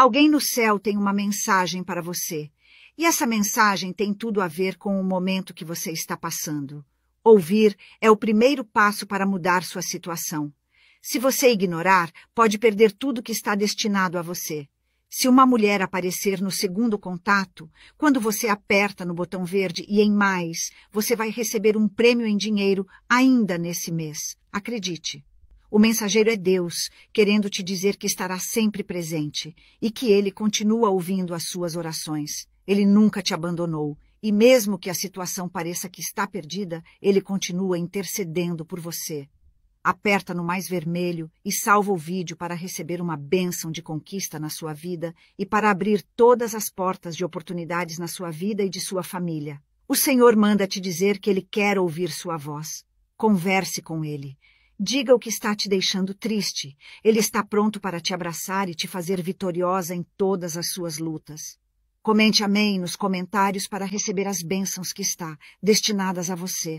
Alguém no céu tem uma mensagem para você. E essa mensagem tem tudo a ver com o momento que você está passando. Ouvir é o primeiro passo para mudar sua situação. Se você ignorar, pode perder tudo que está destinado a você. Se uma mulher aparecer no segundo contato, quando você aperta no botão verde e em mais, você vai receber um prêmio em dinheiro ainda nesse mês. Acredite. O mensageiro é Deus, querendo te dizer que estará sempre presente e que ele continua ouvindo as suas orações. Ele nunca te abandonou e, mesmo que a situação pareça que está perdida, ele continua intercedendo por você. Aperta no mais vermelho e salva o vídeo para receber uma bênção de conquista na sua vida e para abrir todas as portas de oportunidades na sua vida e de sua família. O Senhor manda te dizer que Ele quer ouvir sua voz. Converse com Ele. Diga o que está te deixando triste. Ele está pronto para te abraçar e te fazer vitoriosa em todas as suas lutas. Comente amém nos comentários para receber as bênçãos que está destinadas a você.